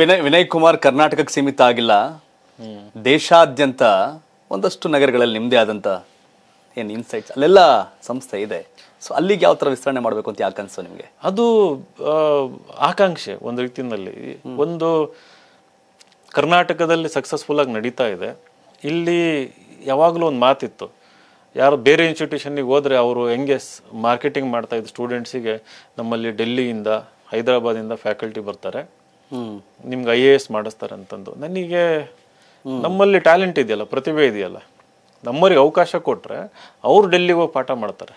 ವಿನಯ್ ವಿನಯ್ ಕುಮಾರ್ ಕರ್ನಾಟಕಕ್ಕೆ ಸೀಮಿತ ಆಗಿಲ್ಲ ದೇಶಾದ್ಯಂತ ಒಂದಷ್ಟು ನಗರಗಳಲ್ಲಿ ನಿಮ್ಮದೇ ಆದಂಥ ಏನು ಇನ್ಸೈಟ್ಸ್ ಅಲ್ಲೆಲ್ಲ ಸಂಸ್ಥೆ ಇದೆ ಸೊ ಅಲ್ಲಿಗೆ ಯಾವ ಥರ ವಿಸ್ತರಣೆ ಮಾಡಬೇಕು ಅಂತ ಯಾಕೆ ಅನಿಸ್ತು ನಿಮಗೆ ಅದು ಆಕಾಂಕ್ಷೆ ಒಂದು ರೀತಿಯಲ್ಲಿ ಒಂದು ಕರ್ನಾಟಕದಲ್ಲಿ ಸಕ್ಸಸ್ಫುಲ್ಲಾಗಿ ಆಗಿ ನಡೀತಾ ಇದೆ ಇಲ್ಲಿ ಯಾವಾಗಲೂ ಒಂದು ಮಾತಿತ್ತು ಯಾರು ಬೇರೆ ಇನ್ಸ್ಟಿಟ್ಯೂಷನ್ನಿಗೆ ಹೋದರೆ ಅವರು ಹೆಂಗೆ ಮಾರ್ಕೆಟಿಂಗ್ ಮಾಡ್ತಾಯಿದ್ದು ಸ್ಟೂಡೆಂಟ್ಸಿಗೆ ನಮ್ಮಲ್ಲಿ ಡೆಲ್ಲಿಯಿಂದ ಹೈದರಾಬಾದಿಂದ ಫ್ಯಾಕಲ್ಟಿ ಬರ್ತಾರೆ ನಿಮ್ಗೆ ಐ ಎ ಎಸ್ ಮಾಡಿಸ್ತಾರೆ ಅಂತಂದು ನನಗೆ ನಮ್ಮಲ್ಲಿ ಟ್ಯಾಲೆಂಟ್ ಇದೆಯಲ್ಲ ಪ್ರತಿಭೆ ಇದೆಯಲ್ಲ ನಮ್ಮವ್ರಿಗೆ ಅವಕಾಶ ಕೊಟ್ಟರೆ ಅವ್ರು ಡೆಲ್ಲಿಗೆ ಹೋಗಿ ಪಾಠ ಮಾಡ್ತಾರೆ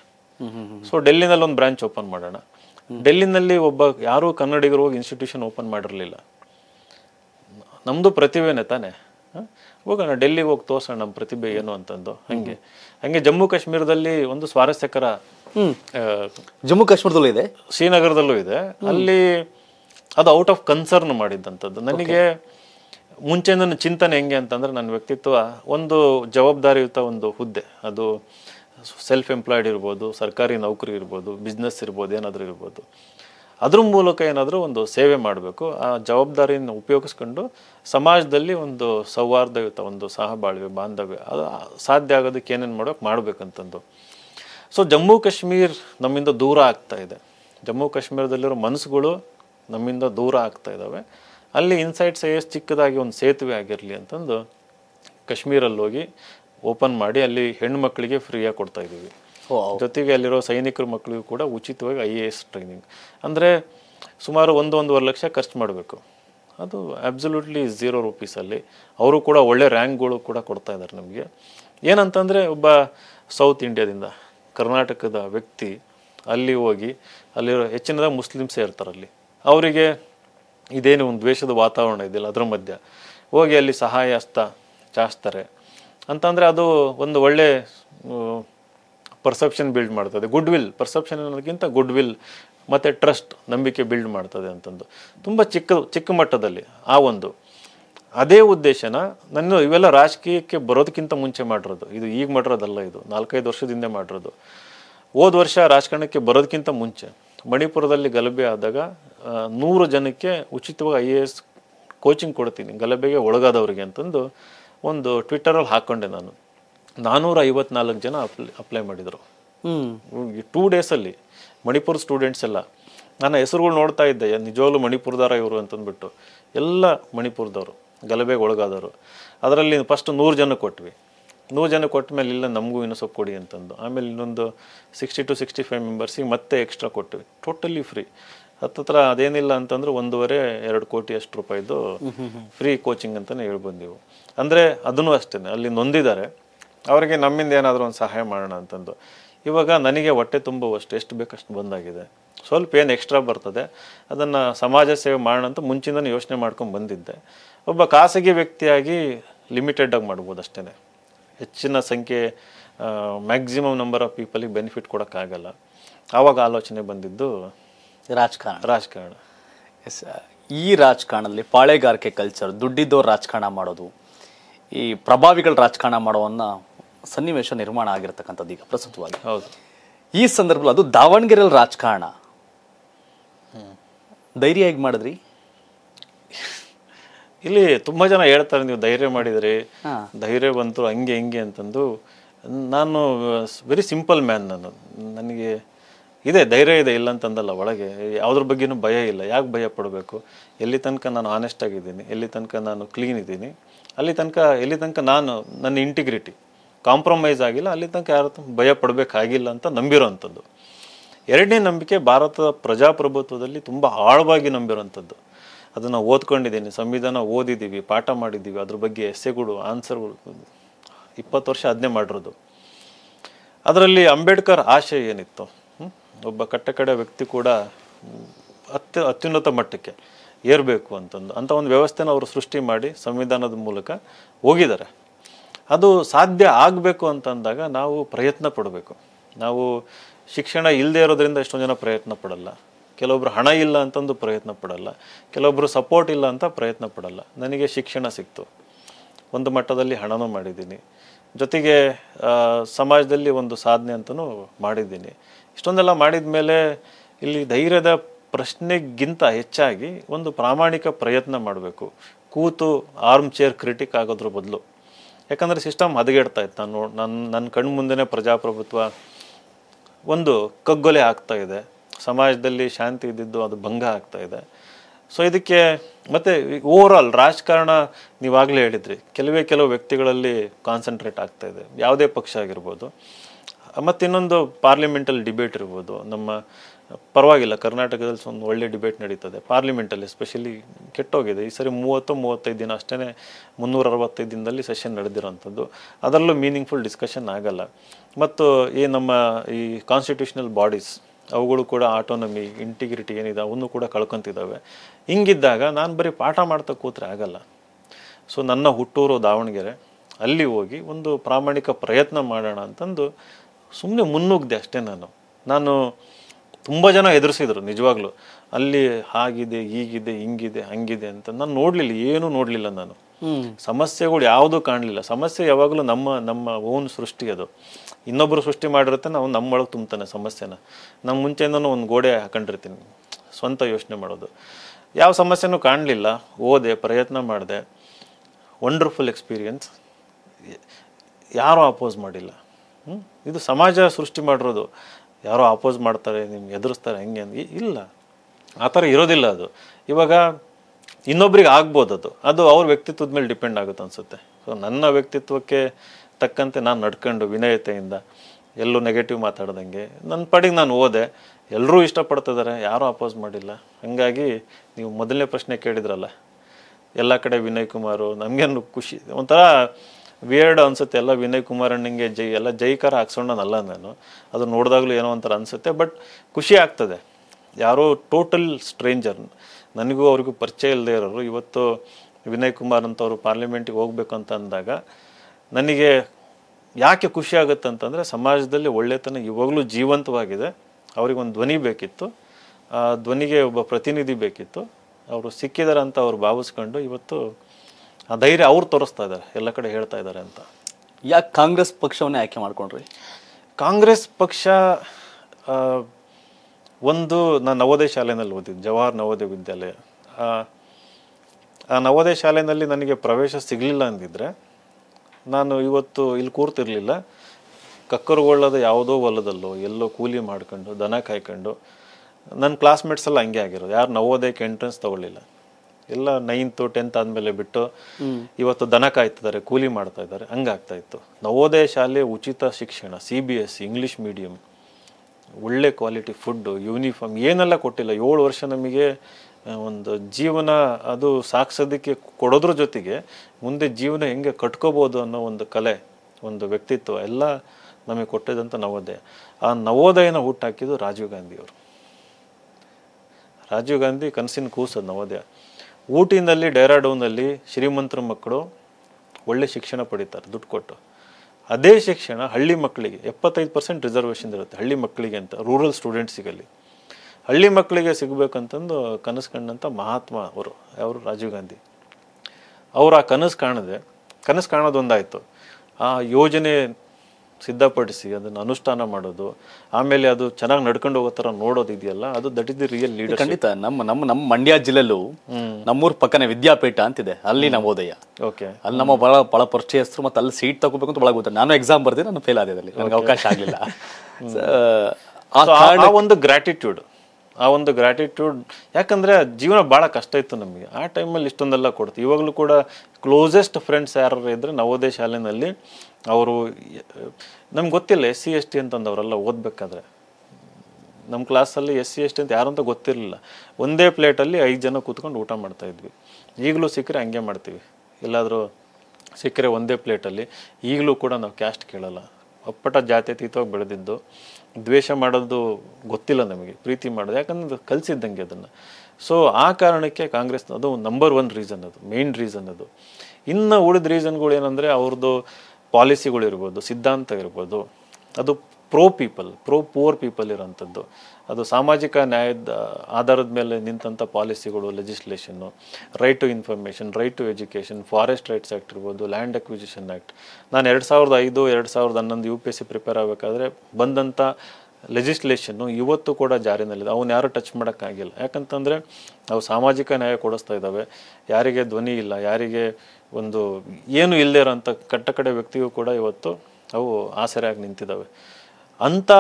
ಸೊ ಡೆಲ್ಲಿನಲ್ಲಿ ಒಂದು ಬ್ರಾಂಚ್ ಓಪನ್ ಮಾಡೋಣ ಡೆಲ್ಲಿನಲ್ಲಿ ಒಬ್ಬ ಯಾರೂ ಕನ್ನಡಿಗರು ಹೋಗಿ ಇನ್ಸ್ಟಿಟ್ಯೂಷನ್ ಓಪನ್ ಮಾಡಿರಲಿಲ್ಲ ನಮ್ಮದು ಪ್ರತಿಭೆನೇ ತಾನೇ ಹೋಗೋಣ ಡೆಲ್ಲಿಗೆ ಹೋಗಿ ತೋರ್ಸೋಣ ನಮ್ಮ ಪ್ರತಿಭೆ ಏನು ಅಂತಂದು ಹಂಗೆ ಹಂಗೆ ಜಮ್ಮು ಕಾಶ್ಮೀರದಲ್ಲಿ ಒಂದು ಸ್ವಾರಸ್ಯಕರ ಜಮ್ಮು ಕಾಶ್ಮೀರದಲ್ಲೂ ಇದೆ ಶ್ರೀನಗರದಲ್ಲೂ ಇದೆ ಅಲ್ಲಿ ಅದು ಔಟ್ ಆಫ್ ಕನ್ಸರ್ನ್ ಮಾಡಿದ್ದಂಥದ್ದು ನನಗೆ ಮುಂಚೆ ನನ್ನ ಚಿಂತನೆ ಹೆಂಗೆ ಅಂತಂದರೆ ನನ್ನ ವ್ಯಕ್ತಿತ್ವ ಒಂದು ಜವಾಬ್ದಾರಿಯುತ ಒಂದು ಹುದ್ದೆ ಅದು ಸೆಲ್ಫ್ ಎಂಪ್ಲಾಯ್ಡ್ ಇರ್ಬೋದು ಸರ್ಕಾರಿ ನೌಕರಿ ಇರ್ಬೋದು ಬಿಸ್ನೆಸ್ ಇರ್ಬೋದು ಏನಾದರೂ ಇರ್ಬೋದು ಅದ್ರ ಮೂಲಕ ಏನಾದರೂ ಒಂದು ಸೇವೆ ಮಾಡಬೇಕು ಆ ಜವಾಬ್ದಾರಿಯನ್ನು ಉಪಯೋಗಿಸ್ಕೊಂಡು ಸಮಾಜದಲ್ಲಿ ಒಂದು ಸೌಹಾರ್ದಯುತ ಒಂದು ಸಹಬಾಳ್ವೆ ಬಾಂಧವ್ಯ ಅದು ಸಾಧ್ಯ ಆಗೋದಕ್ಕೆ ಏನೇನು ಮಾಡೋಕೆ ಮಾಡಬೇಕಂತಂದು ಸೊ ಜಮ್ಮು ಕಾಶ್ಮೀರ್ ನಮ್ಮಿಂದ ದೂರ ಆಗ್ತಾ ಇದೆ ಜಮ್ಮು ಕಾಶ್ಮೀರದಲ್ಲಿರೋ ಮನಸ್ಸುಗಳು ನಮ್ಮಿಂದ ದೂರ ಆಗ್ತಾ ಇದ್ದಾವೆ ಅಲ್ಲಿ ಇನ್ಸೈಡ್ಸ್ ಎಷ್ಟು ಚಿಕ್ಕದಾಗಿ ಒಂದು ಸೇತುವೆ ಆಗಿರಲಿ ಅಂತಂದು ಕಾಶ್ಮೀರಲ್ಲಿ ಹೋಗಿ ಓಪನ್ ಮಾಡಿ ಅಲ್ಲಿ ಹೆಣ್ಣು ಮಕ್ಕಳಿಗೆ ಫ್ರೀಯಾಗಿ ಕೊಡ್ತಾ ಇದ್ದೀವಿ ಜೊತೆಗೆ ಅಲ್ಲಿರೋ ಸೈನಿಕರ ಮಕ್ಕಳಿಗೂ ಕೂಡ ಉಚಿತವಾಗಿ ಐ ಎ ಎಸ್ ಟ್ರೈನಿಂಗ್ ಅಂದರೆ ಸುಮಾರು ಒಂದು ಒಂದೂವರೆ ಲಕ್ಷ ಖರ್ಚು ಮಾಡಬೇಕು ಅದು ಅಬ್ಸಲ್ಯೂಟ್ಲಿ ಝೀರೋ ರುಪೀಸಲ್ಲಿ ಅವರು ಕೂಡ ಒಳ್ಳೆ ರ್ಯಾಂಕ್ಗಳು ಕೂಡ ಕೊಡ್ತಾ ಇದ್ದಾರೆ ನಮಗೆ ಏನಂತಂದರೆ ಒಬ್ಬ ಸೌತ್ ಇಂಡಿಯಾದಿಂದ ಕರ್ನಾಟಕದ ವ್ಯಕ್ತಿ ಅಲ್ಲಿ ಹೋಗಿ ಅಲ್ಲಿರೋ ಹೆಚ್ಚಿನದಾಗ ಮುಸ್ಲಿಮ್ಸೇ ಇರ್ತಾರೆ ಅಲ್ಲಿ ಅವರಿಗೆ ಇದೇನು ಒಂದು ದ್ವೇಷದ ವಾತಾವರಣ ಇದೆಯಲ್ಲ ಅದ್ರ ಮಧ್ಯ ಹೋಗಿ ಅಲ್ಲಿ ಸಹಾಯ ಹಸ್ತ ಚಾಚ್ತಾರೆ ಅಂತಂದರೆ ಅದು ಒಂದು ಒಳ್ಳೆ ಪರ್ಸೆಪ್ಷನ್ ಬಿಲ್ಡ್ ಮಾಡ್ತದೆ ಗುಡ್ ವಿಲ್ ಪರ್ಸೆಪ್ಷನ್ ಅನ್ನೋದಕ್ಕಿಂತ ಗುಡ್ ವಿಲ್ ಮತ್ತು ಟ್ರಸ್ಟ್ ನಂಬಿಕೆ ಬಿಲ್ಡ್ ಮಾಡ್ತದೆ ಅಂತಂದು ತುಂಬ ಚಿಕ್ಕ ಚಿಕ್ಕ ಮಟ್ಟದಲ್ಲಿ ಆ ಒಂದು ಅದೇ ಉದ್ದೇಶನ ನನ್ನ ಇವೆಲ್ಲ ರಾಜಕೀಯಕ್ಕೆ ಬರೋದಕ್ಕಿಂತ ಮುಂಚೆ ಮಾಡಿರೋದು ಇದು ಈಗ ಮಾಡಿರೋದಲ್ಲ ಇದು ನಾಲ್ಕೈದು ವರ್ಷದಿಂದ ಮಾಡಿರೋದು ಹೋದ ವರ್ಷ ರಾಜಕಾರಣಕ್ಕೆ ಬರೋದಕ್ಕಿಂತ ಮುಂಚೆ ಮಣಿಪುರದಲ್ಲಿ ಗಲಭೆ ಆದಾಗ ನೂರು ಜನಕ್ಕೆ ಉಚಿತವಾಗಿ ಐ ಎ ಎಸ್ ಕೋಚಿಂಗ್ ಕೊಡ್ತೀನಿ ಗಲಭೆಗೆ ಒಳಗಾದವ್ರಿಗೆ ಅಂತಂದು ಒಂದು ಟ್ವಿಟ್ಟರಲ್ಲಿ ಹಾಕ್ಕೊಂಡೆ ನಾನು ನಾನ್ನೂರ ಐವತ್ನಾಲ್ಕು ಜನ ಅಪ್ಲೈ ಅಪ್ಲೈ ಮಾಡಿದರು ಈ ಟೂ ಡೇಸಲ್ಲಿ ಮಣಿಪುರ್ ಸ್ಟೂಡೆಂಟ್ಸ್ ಎಲ್ಲ ನಾನು ಹೆಸರುಗಳು ನೋಡ್ತಾ ಇದ್ದೆ ನಿಜವಾಗ್ಲೂ ಮಣಿಪುರದಾರ ಇವರು ಅಂತಂದ್ಬಿಟ್ಟು ಎಲ್ಲ ಮಣಿಪುರದವರು ಗಲಭೆಗೆ ಒಳಗಾದವರು ಅದರಲ್ಲಿ ಫಸ್ಟ್ ನೂರು ಜನ ಕೊಟ್ವಿ ನೂರು ಜನ ಕೊಟ್ಟ ಮೇಲೆ ಇಲ್ಲ ನಮಗೂ ಇನ್ನೂ ಕೊಡಿ ಅಂತಂದು ಆಮೇಲೆ ಇನ್ನೊಂದು ಸಿಕ್ಸ್ಟಿ ಟು ಸಿಕ್ಸ್ಟಿ ಫೈವ್ ಮೆಂಬರ್ಸಿಗೆ ಮತ್ತೆ ಎಕ್ಸ್ಟ್ರಾ ಕೊಟ್ವಿ ಟೋಟಲಿ ಫ್ರೀ ಹತ್ತತ್ರ ಅದೇನಿಲ್ಲ ಅಂತಂದ್ರೆ ಒಂದೂವರೆ ಎರಡು ಕೋಟಿ ಅಷ್ಟು ರೂಪಾಯಿದು ಫ್ರೀ ಕೋಚಿಂಗ್ ಅಂತಲೇ ಹೇಳ್ಬಂದಿವು ಅಂದರೆ ಅದನ್ನು ಅಷ್ಟೇ ಅಲ್ಲಿ ನೊಂದಿದ್ದಾರೆ ಅವರಿಗೆ ನಮ್ಮಿಂದ ಏನಾದರೂ ಒಂದು ಸಹಾಯ ಮಾಡೋಣ ಅಂತಂದು ಇವಾಗ ನನಗೆ ಹೊಟ್ಟೆ ತುಂಬುವಷ್ಟು ಎಷ್ಟು ಬೇಕಷ್ಟು ಬಂದಾಗಿದೆ ಸ್ವಲ್ಪ ಏನು ಎಕ್ಸ್ಟ್ರಾ ಬರ್ತದೆ ಅದನ್ನು ಸಮಾಜ ಸೇವೆ ಮಾಡೋಣ ಅಂತ ಮುಂಚಿಂದನೂ ಯೋಚನೆ ಮಾಡ್ಕೊಂಡು ಬಂದಿದ್ದೆ ಒಬ್ಬ ಖಾಸಗಿ ವ್ಯಕ್ತಿಯಾಗಿ ಲಿಮಿಟೆಡಾಗಿ ಮಾಡ್ಬೋದು ಅಷ್ಟೇ ಹೆಚ್ಚಿನ ಸಂಖ್ಯೆ ಮ್ಯಾಕ್ಸಿಮಮ್ ನಂಬರ್ ಆಫ್ ಪೀಪಲಿಗೆ ಬೆನಿಫಿಟ್ ಕೊಡೋಕ್ಕಾಗಲ್ಲ ಆವಾಗ ಆಲೋಚನೆ ಬಂದಿದ್ದು ರಾಜಕಾರಣ ರಾಜಕಾರಣ ಎಸ್ ಈ ರಾಜಕಾರಣದಲ್ಲಿ ಪಾಳೆಗಾರಿಕೆ ಕಲ್ಚರ್ ದುಡ್ಡಿದ್ದವ್ರು ರಾಜಕಾರಣ ಮಾಡೋದು ಈ ಪ್ರಭಾವಿಗಳು ರಾಜಕಾರಣ ಮಾಡೋವನ್ನ ಸನ್ನಿವೇಶ ನಿರ್ಮಾಣ ಆಗಿರತಕ್ಕಂಥದ್ದು ಈಗ ಪ್ರಸ್ತುತವಾಗಿ ಹೌದು ಈ ಸಂದರ್ಭದಲ್ಲಿ ಅದು ದಾವಣಗೆರೆಯಲ್ಲಿ ರಾಜಕಾರಣ ಧೈರ್ಯ ಹೇಗೆ ಮಾಡಿದ್ರಿ ಇಲ್ಲಿ ತುಂಬ ಜನ ಹೇಳ್ತಾರೆ ನೀವು ಧೈರ್ಯ ಮಾಡಿದ್ರಿ ಧೈರ್ಯ ಬಂತು ಹಂಗೆ ಹಿಂಗೆ ಅಂತಂದು ನಾನು ವೆರಿ ಸಿಂಪಲ್ ಮ್ಯಾನ್ ನಾನು ನನಗೆ ಇದೆ ಧೈರ್ಯ ಇದೆ ಇಲ್ಲ ಅಂತಂದಲ್ಲ ಒಳಗೆ ಯಾವುದ್ರ ಬಗ್ಗೆನೂ ಭಯ ಇಲ್ಲ ಯಾಕೆ ಭಯ ಪಡಬೇಕು ಎಲ್ಲಿ ತನಕ ನಾನು ಆನೆಸ್ಟ್ ಆಗಿದ್ದೀನಿ ಎಲ್ಲಿ ತನಕ ನಾನು ಕ್ಲೀನ್ ಇದ್ದೀನಿ ಅಲ್ಲಿ ತನಕ ಎಲ್ಲಿ ತನಕ ನಾನು ನನ್ನ ಇಂಟಿಗ್ರಿಟಿ ಕಾಂಪ್ರಮೈಸ್ ಆಗಿಲ್ಲ ಅಲ್ಲಿ ತನಕ ಯಾರ ಭಯ ಪಡಬೇಕಾಗಿಲ್ಲ ಅಂತ ನಂಬಿರೋವಂಥದ್ದು ಎರಡನೇ ನಂಬಿಕೆ ಭಾರತದ ಪ್ರಜಾಪ್ರಭುತ್ವದಲ್ಲಿ ತುಂಬ ಆಳವಾಗಿ ನಂಬಿರೋಂಥದ್ದು ಅದನ್ನು ಓದ್ಕೊಂಡಿದ್ದೀನಿ ಸಂವಿಧಾನ ಓದಿದ್ದೀವಿ ಪಾಠ ಮಾಡಿದ್ದೀವಿ ಅದ್ರ ಬಗ್ಗೆ ಎಸ್ಸೆಗಳು ಆನ್ಸರ್ಗಳು ಇಪ್ಪತ್ತು ವರ್ಷ ಅದನ್ನೇ ಮಾಡಿರೋದು ಅದರಲ್ಲಿ ಅಂಬೇಡ್ಕರ್ ಆಶಯ ಏನಿತ್ತು ಒಬ್ಬ ಕಟ್ಟಕಡೆ ವ್ಯಕ್ತಿ ಕೂಡ ಅತ್ಯ ಅತ್ಯುನ್ನತ ಮಟ್ಟಕ್ಕೆ ಏರಬೇಕು ಅಂತಂದು ಅಂಥ ಒಂದು ವ್ಯವಸ್ಥೆನ ಅವರು ಸೃಷ್ಟಿ ಮಾಡಿ ಸಂವಿಧಾನದ ಮೂಲಕ ಹೋಗಿದ್ದಾರೆ ಅದು ಸಾಧ್ಯ ಆಗಬೇಕು ಅಂತಂದಾಗ ನಾವು ಪ್ರಯತ್ನ ಪಡಬೇಕು ನಾವು ಶಿಕ್ಷಣ ಇಲ್ಲದೆ ಇರೋದ್ರಿಂದ ಎಷ್ಟೊಂದು ಜನ ಪ್ರಯತ್ನ ಪಡಲ್ಲ ಕೆಲವೊಬ್ರು ಹಣ ಇಲ್ಲ ಅಂತಂದು ಪ್ರಯತ್ನ ಪಡಲ್ಲ ಕೆಲವೊಬ್ಬರು ಸಪೋರ್ಟ್ ಇಲ್ಲ ಅಂತ ಪ್ರಯತ್ನ ಪಡಲ್ಲ ನನಗೆ ಶಿಕ್ಷಣ ಸಿಕ್ತು ಒಂದು ಮಟ್ಟದಲ್ಲಿ ಹಣನೂ ಮಾಡಿದ್ದೀನಿ ಜೊತೆಗೆ ಸಮಾಜದಲ್ಲಿ ಒಂದು ಸಾಧನೆ ಅಂತಲೂ ಮಾಡಿದ್ದೀನಿ ಇಷ್ಟೊಂದೆಲ್ಲ ಮಾಡಿದ ಮೇಲೆ ಇಲ್ಲಿ ಧೈರ್ಯದ ಪ್ರಶ್ನೆಗಿಂತ ಹೆಚ್ಚಾಗಿ ಒಂದು ಪ್ರಾಮಾಣಿಕ ಪ್ರಯತ್ನ ಮಾಡಬೇಕು ಕೂತು ಆರ್ಮ್ ಚೇರ್ ಕ್ರಿಟಿಕ್ ಆಗೋದ್ರ ಬದಲು ಯಾಕಂದರೆ ಸಿಸ್ಟಮ್ ಹದಗೆಡ್ತಾ ಇತ್ತು ನಾನು ನನ್ನ ನನ್ನ ಕಣ್ಣು ಮುಂದೆ ಪ್ರಜಾಪ್ರಭುತ್ವ ಒಂದು ಕಗ್ಗೊಲೆ ಆಗ್ತಾ ಇದೆ ಸಮಾಜದಲ್ಲಿ ಶಾಂತಿ ಇದ್ದಿದ್ದು ಅದು ಭಂಗ ಆಗ್ತಾ ಇದೆ ಸೊ ಇದಕ್ಕೆ ಮತ್ತು ಓವರ್ ಆಲ್ ರಾಜಕಾರಣ ನೀವಾಗಲೇ ಹೇಳಿದ್ರಿ ಕೆಲವೇ ಕೆಲವು ವ್ಯಕ್ತಿಗಳಲ್ಲಿ ಕಾನ್ಸಂಟ್ರೇಟ್ ಆಗ್ತಾ ಇದೆ ಯಾವುದೇ ಪಕ್ಷ ಆಗಿರ್ಬೋದು ಮತ್ತು ಇನ್ನೊಂದು ಪಾರ್ಲಿಮೆಂಟಲ್ಲಿ ಡಿಬೇಟ್ ಇರ್ಬೋದು ನಮ್ಮ ಪರವಾಗಿಲ್ಲ ಕರ್ನಾಟಕದಲ್ಲಿ ಒಂದು ಒಳ್ಳೆ ಡಿಬೇಟ್ ನಡೀತದೆ ಪಾರ್ಲಿಮೆಂಟಲ್ಲಿ ಎಸ್ಪೆಷಲಿ ಕೆಟ್ಟೋಗಿದೆ ಈ ಸರಿ ಮೂವತ್ತು ಮೂವತ್ತೈದು ದಿನ ಅಷ್ಟೇ ಮುನ್ನೂರ ಅರವತ್ತೈದು ದಿನದಲ್ಲಿ ಸೆಷನ್ ನಡೆದಿರೋಂಥದ್ದು ಅದರಲ್ಲೂ ಮೀನಿಂಗ್ಫುಲ್ ಡಿಸ್ಕಷನ್ ಆಗಲ್ಲ ಮತ್ತು ಈ ನಮ್ಮ ಈ ಕಾನ್ಸ್ಟಿಟ್ಯೂಷನಲ್ ಬಾಡೀಸ್ ಅವುಗಳು ಕೂಡ ಆಟೋನಮಿ ಇಂಟಿಗ್ರಿಟಿ ಏನಿದೆ ಅವನ್ನು ಕೂಡ ಕಳ್ಕೊತಿದ್ದಾವೆ ಹಿಂಗಿದ್ದಾಗ ನಾನು ಬರೀ ಪಾಠ ಮಾಡ್ತಾ ಕೂತ್ರೆ ಆಗಲ್ಲ ಸೊ ನನ್ನ ಹುಟ್ಟೂರು ದಾವಣಗೆರೆ ಅಲ್ಲಿ ಹೋಗಿ ಒಂದು ಪ್ರಾಮಾಣಿಕ ಪ್ರಯತ್ನ ಮಾಡೋಣ ಅಂತಂದು ಸುಮ್ಮನೆ ಮುನ್ನುಗ್ದೆ ಅಷ್ಟೇ ನಾನು ನಾನು ತುಂಬ ಜನ ಎದುರಿಸಿದರು ನಿಜವಾಗ್ಲೂ ಅಲ್ಲಿ ಹಾಗಿದೆ ಹೀಗಿದೆ ಹಿಂಗಿದೆ ಹಂಗಿದೆ ಅಂತ ನಾನು ನೋಡಲಿಲ್ಲ ಏನೂ ನೋಡಲಿಲ್ಲ ನಾನು ಸಮಸ್ಯೆಗಳು ಯಾವುದೂ ಕಾಣಲಿಲ್ಲ ಸಮಸ್ಯೆ ಯಾವಾಗಲೂ ನಮ್ಮ ನಮ್ಮ ಓನ್ ಸೃಷ್ಟಿ ಅದು ಇನ್ನೊಬ್ಬರು ಸೃಷ್ಟಿ ಮಾಡಿರುತ್ತೆ ನಾವು ನಮ್ಮೊಳಗೆ ತುಂಬ್ತಾನೆ ಸಮಸ್ಯೆನ ನಮ್ಮ ಮುಂಚೆಯಿಂದನೂ ಒಂದು ಗೋಡೆ ಹಾಕೊಂಡಿರ್ತೀನಿ ಸ್ವಂತ ಯೋಚನೆ ಮಾಡೋದು ಯಾವ ಸಮಸ್ಯೆನೂ ಕಾಣಲಿಲ್ಲ ಓದೆ ಪ್ರಯತ್ನ ಮಾಡಿದೆ ವಂಡರ್ಫುಲ್ ಎಕ್ಸ್ಪೀರಿಯನ್ಸ್ ಯಾರೂ ಅಪೋಸ್ ಮಾಡಿಲ್ಲ ಇದು ಸಮಾಜ ಸೃಷ್ಟಿ ಮಾಡಿರೋದು ಯಾರೋ ಅಪೋಸ್ ಮಾಡ್ತಾರೆ ನಿಮ್ಗೆ ಎದುರಿಸ್ತಾರೆ ಹೆಂಗೆ ಇಲ್ಲ ಆ ಥರ ಇರೋದಿಲ್ಲ ಅದು ಇವಾಗ ಇನ್ನೊಬ್ರಿಗೆ ಆಗ್ಬೋದು ಅದು ಅದು ಅವ್ರ ವ್ಯಕ್ತಿತ್ವದ ಮೇಲೆ ಡಿಪೆಂಡ್ ಆಗುತ್ತೆ ಅನಿಸುತ್ತೆ ಸೊ ನನ್ನ ವ್ಯಕ್ತಿತ್ವಕ್ಕೆ ತಕ್ಕಂತೆ ನಾನು ನಡ್ಕೊಂಡು ವಿನಯತೆಯಿಂದ ಎಲ್ಲೂ ನೆಗೆಟಿವ್ ಮಾತಾಡ್ದಂಗೆ ನನ್ನ ಪಾಡಿಗೆ ನಾನು ಓದೆ ಎಲ್ಲರೂ ಇಷ್ಟಪಡ್ತಿದ್ದಾರೆ ಯಾರೂ ಅಪೋಸ್ ಮಾಡಿಲ್ಲ ಹಾಗಾಗಿ ನೀವು ಮೊದಲನೇ ಪ್ರಶ್ನೆ ಕೇಳಿದ್ರಲ್ಲ ಎಲ್ಲ ಕಡೆ ವಿನಯ್ ಕುಮಾರು ನಮಗೇನು ಖುಷಿ ಒಂಥರ ವಿಯರ್ಡ್ ಅನ್ಸುತ್ತೆ ಎಲ್ಲ ವಿನಯ್ ಕುಮಾರ್ ಅಣ್ಣಿಗೆ ಜೈ ಎಲ್ಲ ಜೈಕಾರ ಹಾಕ್ಸೋಣನಲ್ಲ ನಾನು ಅದು ನೋಡಿದಾಗಲೂ ಏನೋ ಒಂಥರ ಅನಿಸುತ್ತೆ ಬಟ್ ಖುಷಿ ಆಗ್ತದೆ ಯಾರೋ ಟೋಟಲ್ ಸ್ಟ್ರೇಂಜರ್ ನನಗೂ ಅವ್ರಿಗೂ ಪರಿಚಯ ಇಲ್ಲದೆ ಇರೋರು ಇವತ್ತು ವಿನಯ್ ಕುಮಾರ್ ಅಂತವರು ಪಾರ್ಲಿಮೆಂಟಿಗೆ ಹೋಗ್ಬೇಕು ಅಂತ ಅಂದಾಗ ನನಗೆ ಯಾಕೆ ಖುಷಿ ಆಗುತ್ತೆ ಅಂತಂದರೆ ಸಮಾಜದಲ್ಲಿ ಒಳ್ಳೆತನ ಇವಾಗಲೂ ಜೀವಂತವಾಗಿದೆ ಅವ್ರಿಗೊಂದು ಧ್ವನಿ ಬೇಕಿತ್ತು ಆ ಧ್ವನಿಗೆ ಒಬ್ಬ ಪ್ರತಿನಿಧಿ ಬೇಕಿತ್ತು ಅವರು ಸಿಕ್ಕಿದಾರೆ ಅಂತ ಅವ್ರು ಭಾವಿಸ್ಕೊಂಡು ಇವತ್ತು ಆ ಧೈರ್ಯ ಅವ್ರು ತೋರಿಸ್ತಾ ಇದ್ದಾರೆ ಎಲ್ಲ ಕಡೆ ಹೇಳ್ತಾ ಇದ್ದಾರೆ ಅಂತ ಯಾಕೆ ಕಾಂಗ್ರೆಸ್ ಪಕ್ಷವನ್ನೇ ಆಯ್ಕೆ ಮಾಡ್ಕೊಂಡ್ರಿ ಕಾಂಗ್ರೆಸ್ ಪಕ್ಷ ಒಂದು ನಾನು ನವೋದಯ ಶಾಲೆಯಲ್ಲಿ ಓದಿದ್ದು ಜವಾಹರ್ ನವೋದಯ ವಿದ್ಯಾಲಯ ಆ ನವೋದಯ ಶಾಲೆಯಲ್ಲಿ ನನಗೆ ಪ್ರವೇಶ ಸಿಗಲಿಲ್ಲ ಅಂದಿದ್ದರೆ ನಾನು ಇವತ್ತು ಇಲ್ಲಿ ಕೂರ್ತಿರ್ಲಿಲ್ಲ ಕಕ್ಕರಗೊಳ್ಳದ ಯಾವುದೋ ಹೊಲದಲ್ಲೋ ಎಲ್ಲೋ ಕೂಲಿ ಮಾಡ್ಕೊಂಡು ದನ ಕಾಯ್ಕೊಂಡು ನನ್ನ ಕ್ಲಾಸ್ಮೇಟ್ಸ್ ಎಲ್ಲ ಹಂಗೆ ಆಗಿರೋದು ಯಾರು ನವೋದಯಕ್ಕೆ ಎಂಟ್ರೆನ್ಸ್ ತೊಗೊಳ್ಳಿಲ್ಲ ಎಲ್ಲ ನೈನ್ತ್ ಟೆಂತ್ ಆದ್ಮೇಲೆ ಬಿಟ್ಟು ಇವತ್ತು ದನ ಕಾಯ್ತಿದ್ದಾರೆ ಕೂಲಿ ಮಾಡ್ತಾ ಇದ್ದಾರೆ ಹಂಗಾಗ್ತಾ ಇತ್ತು ನವೋದಯ ಶಾಲೆ ಉಚಿತ ಶಿಕ್ಷಣ C B S English medium ಒಳ್ಳೆ ಕ್ವಾಲಿಟಿ ಫುಡ್ ಯೂನಿಫಾರ್ಮ್ ಏನೆಲ್ಲ ಕೊಟ್ಟಿಲ್ಲ ಏಳು ವರ್ಷ ನಮಗೆ ಒಂದು ಜೀವನ ಅದು ಸಾಕ್ಸೋದಕ್ಕೆ ಕೊಡೋದ್ರ ಜೊತೆಗೆ ಮುಂದೆ ಜೀವನ ಹೆಂಗೆ ಕಟ್ಕೋಬೋದು ಅನ್ನೋ ಒಂದು ಕಲೆ ಒಂದು ವ್ಯಕ್ತಿತ್ವ ಎಲ್ಲ ನಮಗೆ ಕೊಟ್ಟಿದ್ದಂಥ ನವೋದಯ ಆ ನವೋದಯನ ಹುಟ್ಟಾಕಿದ್ದು ರಾಜೀವ್ ಗಾಂಧಿಯವರು ರಾಜೀವ್ ಗಾಂಧಿ ಕನಸಿನ ಕೂಸದು ನವೋದಯ ಊಟಿನಲ್ಲಿ ಡೆಹ್ರಾಡೂನಲ್ಲಿ ಶ್ರೀಮಂತರ ಮಕ್ಕಳು ಒಳ್ಳೆ ಶಿಕ್ಷಣ ಪಡೀತಾರೆ ದುಡ್ಡು ಕೊಟ್ಟು ಅದೇ ಶಿಕ್ಷಣ ಹಳ್ಳಿ ಮಕ್ಕಳಿಗೆ ಎಪ್ಪತ್ತೈದು ಪರ್ಸೆಂಟ್ ರಿಸರ್ವೇಷನ್ ಇರುತ್ತೆ ಹಳ್ಳಿ ಮಕ್ಕಳಿಗೆ ಅಂತ ರೂರಲ್ ಸಿಗಲಿ ಹಳ್ಳಿ ಮಕ್ಕಳಿಗೆ ಸಿಗಬೇಕಂತಂದು ಕನಸು ಕಂಡಂಥ ಮಹಾತ್ಮ ಅವರು ಅವರು ರಾಜೀವ್ ಗಾಂಧಿ ಅವರು ಆ ಕನಸು ಕಾಣದೆ ಕನಸು ಕಾಣೋದೊಂದಾಯಿತು ಆ ಯೋಜನೆ ಸಿದ್ಧಪಡಿಸಿ ಅದನ್ನು ಅನುಷ್ಠಾನ ಮಾಡೋದು ಆಮೇಲೆ ಅದು ಚೆನ್ನಾಗಿ ನಡ್ಕೊಂಡು ಹೋಗೋ ಥರ ನೋಡೋದು ಇದೆಯಲ್ಲ ಅದು that is the real leader ಖಂಡಿತ ನಮ್ಮ ನಮ್ಮ ನಮ್ಮ ಮಂಡ್ಯ ಜಿಲ್ಲೆಲ್ಲೂ ನಮ್ಮೂರ್ ಪಕ್ಕನೆ ವಿದ್ಯಾಪೀಠ ಅಂತಿದೆ ಅಲ್ಲಿ ನವೋದಯ ಓಕೆ ಅಲ್ಲಿ ನಮ್ಮ ಬಹಳ ಬಹಳ ಹೆಸರು ಮತ್ತು ಅಲ್ಲಿ ಸೀಟ್ ತಗೋಬೇಕು ಅಂತ ಒಳಗೆ ನಾನು ಎಕ್ಸಾಮ್ ಬರ್ದೆ ನಾನು ಫೇಲ್ ಆಗಿದೆ ಅಲ್ಲಿ ನನಗೆ ಅವಕಾಶ ಆಗಲಿಲ್ಲ ಆ ಒಂದು ಗ್ರ್ಯಾಟಿಟ್ಯೂಡ್ ಆ ಒಂದು ಗ್ರ್ಯಾಟಿಟ್ಯೂಡ್ ಯಾಕಂದರೆ ಜೀವನ ಭಾಳ ಕಷ್ಟ ಇತ್ತು ನಮಗೆ ಆ ಟೈಮಲ್ಲಿ ಇಷ್ಟೊಂದೆಲ್ಲ ಕೊಡ್ತು ಇವಾಗಲೂ ಕೂಡ ಕ್ಲೋಸೆಸ್ಟ್ ಫ್ರೆಂಡ್ಸ್ ಯಾರು ಇದ್ದರೆ ನವೋದಯ ಶಾಲೆಯಲ್ಲಿ ಅವರು ನಮ್ಗೆ ಗೊತ್ತಿಲ್ಲ ಎಸ್ ಸಿ ಎಸ್ ಟಿ ಅಂತಂದವರೆಲ್ಲ ಓದಬೇಕಾದ್ರೆ ನಮ್ಮ ಕ್ಲಾಸಲ್ಲಿ ಎಸ್ ಸಿ ಎಸ್ ಟಿ ಅಂತ ಯಾರು ಅಂತ ಗೊತ್ತಿರಲಿಲ್ಲ ಒಂದೇ ಪ್ಲೇಟಲ್ಲಿ ಐದು ಜನ ಕೂತ್ಕೊಂಡು ಊಟ ಮಾಡ್ತಾಯಿದ್ವಿ ಈಗಲೂ ಸಿಕ್ಕರೆ ಹಂಗೆ ಮಾಡ್ತೀವಿ ಎಲ್ಲಾದರೂ ಸಿಕ್ಕರೆ ಒಂದೇ ಪ್ಲೇಟಲ್ಲಿ ಈಗಲೂ ಕೂಡ ನಾವು ಕ್ಯಾಸ್ಟ್ ಕೇಳಲ್ಲ ಅಪ್ಪಟ ಜಾತ್ಯತೀತವಾಗಿ ಬೆಳೆದಿದ್ದು ದ್ವೇಷ ಮಾಡೋದು ಗೊತ್ತಿಲ್ಲ ನಮಗೆ ಪ್ರೀತಿ ಮಾಡೋದು ಯಾಕಂದ್ರೆ ಕಲಿಸಿದ್ದಂಗೆ ಅದನ್ನು ಸೊ ಆ ಕಾರಣಕ್ಕೆ ಕಾಂಗ್ರೆಸ್ನ ಅದು ನಂಬರ್ ಒನ್ ರೀಸನ್ ಅದು ಮೇನ್ ರೀಸನ್ ಅದು ಇನ್ನು ಉಳಿದ ರೀಸನ್ಗಳು ಏನಂದರೆ ಅವ್ರದ್ದು ಪಾಲಿಸಿಗಳಿರ್ಬೋದು ಸಿದ್ಧಾಂತ ಇರ್ಬೋದು ಅದು pro people pro poor people ಇರೋಂಥದ್ದು ಅದು ಸಾಮಾಜಿಕ ನ್ಯಾಯದ ಆಧಾರದ ಮೇಲೆ ನಿಂತಂಥ ಪಾಲಿಸಿಗಳು ಲೆಜಿಸ್ಲೇಷನ್ನು right to information right to education forest rights act ಇರ್ಬೋದು ಲ್ಯಾಂಡ್ ಅಕ್ವಿಜಿಷನ್ ಆ್ಯಕ್ಟ್ ನಾನು ಎರಡು ಸಾವಿರದ ಐದು ಎರಡು ಸಾವಿರದ ಹನ್ನೊಂದು U P S C prepare ಆಗಬೇಕಾದ್ರೆ ಬಂದಂಥ ಲೆಜಿಸ್ಲೇಷನ್ನು ಇವತ್ತು ಕೂಡ ಜಾರಿನಲ್ಲಿದೆ ಅವನ್ನ ಯಾರು ಟಚ್ ಮಾಡೋಕ್ಕಾಗಿಲ್ಲ ಯಾಕಂತಂದರೆ ಅವು ಸಾಮಾಜಿಕ ನ್ಯಾಯ ಕೊಡಿಸ್ತಾ ಇದ್ದಾವೆ ಯಾರಿಗೆ ಧ್ವನಿ ಇಲ್ಲ ಯಾರಿಗೆ ಒಂದು ಏನು ಇಲ್ಲದೇ ಇರೋಂಥ ಕಟ್ಟ ವ್ಯಕ್ತಿಗೂ ಕೂಡ ಇವತ್ತು ಅವು ಆಸರೆಯಾಗಿ ನಿಂತಿದ್ದಾವೆ ಅಂಥ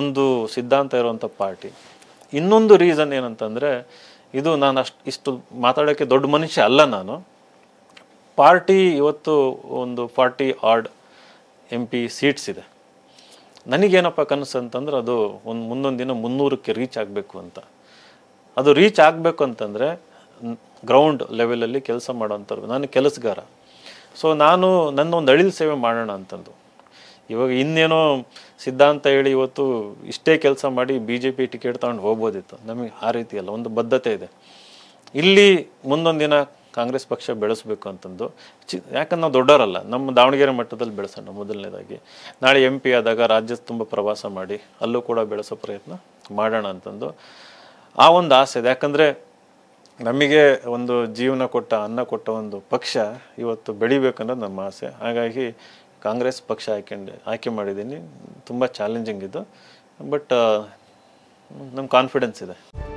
ಒಂದು ಸಿದ್ಧಾಂತ ಇರುವಂಥ ಪಾರ್ಟಿ ಇನ್ನೊಂದು ರೀಸನ್ ಏನಂತಂದರೆ ಇದು ನಾನು ಅಷ್ಟು ಇಷ್ಟು ಮಾತಾಡೋಕ್ಕೆ ದೊಡ್ಡ ಮನುಷ್ಯ ಅಲ್ಲ ನಾನು ಪಾರ್ಟಿ ಇವತ್ತು ಒಂದು forty odd M P seats ಇದೆ ನನಗೇನಪ್ಪ ಕನಸು ಅಂತಂದ್ರೆ ಅದು ಒಂದು ಮುಂದೊಂದು ದಿನ ಮುನ್ನೂರಕ್ಕೆ ರೀಚ್ ಆಗಬೇಕು ಅಂತ ಅದು ರೀಚ್ ಆಗಬೇಕು ಅಂತಂದರೆ ಗ್ರೌಂಡ್ ಲೆವೆಲಲ್ಲಿ ಕೆಲಸ ಮಾಡೋವಂಥವ್ರು ನಾನು ಕೆಲಸಗಾರ ಸೊ ನಾನು ನನ್ನ ಒಂದು ಅಳಿಲ್ ಸೇವೆ ಮಾಡೋಣ ಅಂತಂದು ಇವಾಗ ಇನ್ನೇನೋ ಸಿದ್ಧಾಂತ ಹೇಳಿ ಇವತ್ತು ಇಷ್ಟೇ ಕೆಲಸ ಮಾಡಿ ಬಿ ಜೆ ಪಿ ಟಿಕೆಟ್ ತಗೊಂಡು ಹೋಗ್ಬೋದಿತ್ತು ನಮಗೆ ಆ ರೀತಿ ಅಲ್ಲ ಒಂದು ಬದ್ಧತೆ ಇದೆ ಇಲ್ಲಿ ಮುಂದೊಂದು ದಿನ ಕಾಂಗ್ರೆಸ್ ಪಕ್ಷ ಬೆಳೆಸಬೇಕು ಅಂತಂದು ಚಿ ಯಾಕಂದ್ರೆ ನಾವು ದೊಡ್ಡವರಲ್ಲ ನಮ್ಮ ದಾವಣಗೆರೆ ಮಟ್ಟದಲ್ಲಿ ಬೆಳೆಸೋಣ ಮೊದಲನೇದಾಗಿ ನಾಳೆ ಎಂ ಪಿ ಆದಾಗ ರಾಜ್ಯದ ತುಂಬ ಪ್ರವಾಸ ಮಾಡಿ ಅಲ್ಲೂ ಕೂಡ ಬೆಳೆಸೋ ಪ್ರಯತ್ನ ಮಾಡೋಣ ಅಂತಂದು ಆ ಒಂದು ಆಸೆ ಇದೆ ಯಾಕಂದರೆ ನಮಗೆ ಒಂದು ಜೀವನ ಕೊಟ್ಟ ಅನ್ನ ಕೊಟ್ಟ ಒಂದು ಪಕ್ಷ ಇವತ್ತು ಬೆಳಿಬೇಕನ್ನೋದು ನಮ್ಮ ಆಸೆ ಹಾಗಾಗಿ ಕಾಂಗ್ರೆಸ್ ಪಕ್ಷ ಆಯ್ಕೊಂಡು ಆಯ್ಕೆ ಮಾಡಿದ್ದೀನಿ ತುಂಬ ಚಾಲೆಂಜಿಂಗ್ ಇದು ಬಟ್ ನಮ್ಮ ಕಾನ್ಫಿಡೆನ್ಸ್ ಇದೆ